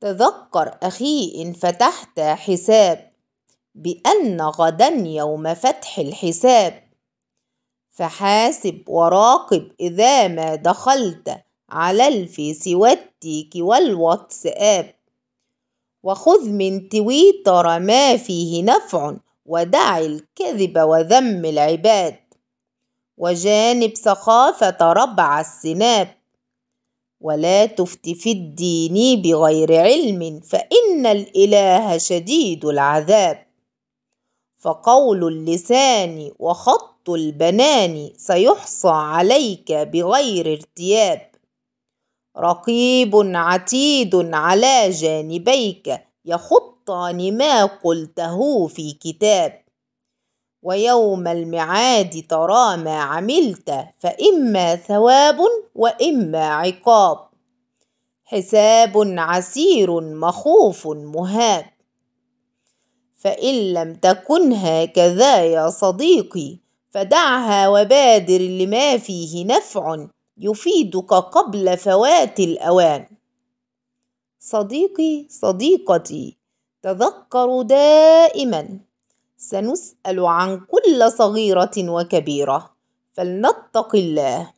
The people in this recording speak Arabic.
تذكر أخي إن فتحت حساب بأن غدا يوم فتح الحساب فحاسب وراقب إذا ما دخلت على الفيس والتيك والواتس آب وخذ من تويتر ما فيه نفع ودع الكذب وذم العباد وجانب سخافة ربع السناب ولا تفت في الدين بغير علم فإن الإله شديد العذاب فقول اللسان وخط البنان سيحصى عليك بغير ارتياب رقيب عتيد على جانبيك يخطان ما قلته في كتاب ويوم المعاد ترى ما عملت فإما ثواب وإما عقاب حساب عسير مخوف مهاب فإن لم تكن هكذا يا صديقي فدعها وبادر لما فيه نفع يفيدك قبل فوات الأوان صديقي صديقتي تذكروا دائما سنسأل عن كل صغيرة وكبيرة فلنتق الله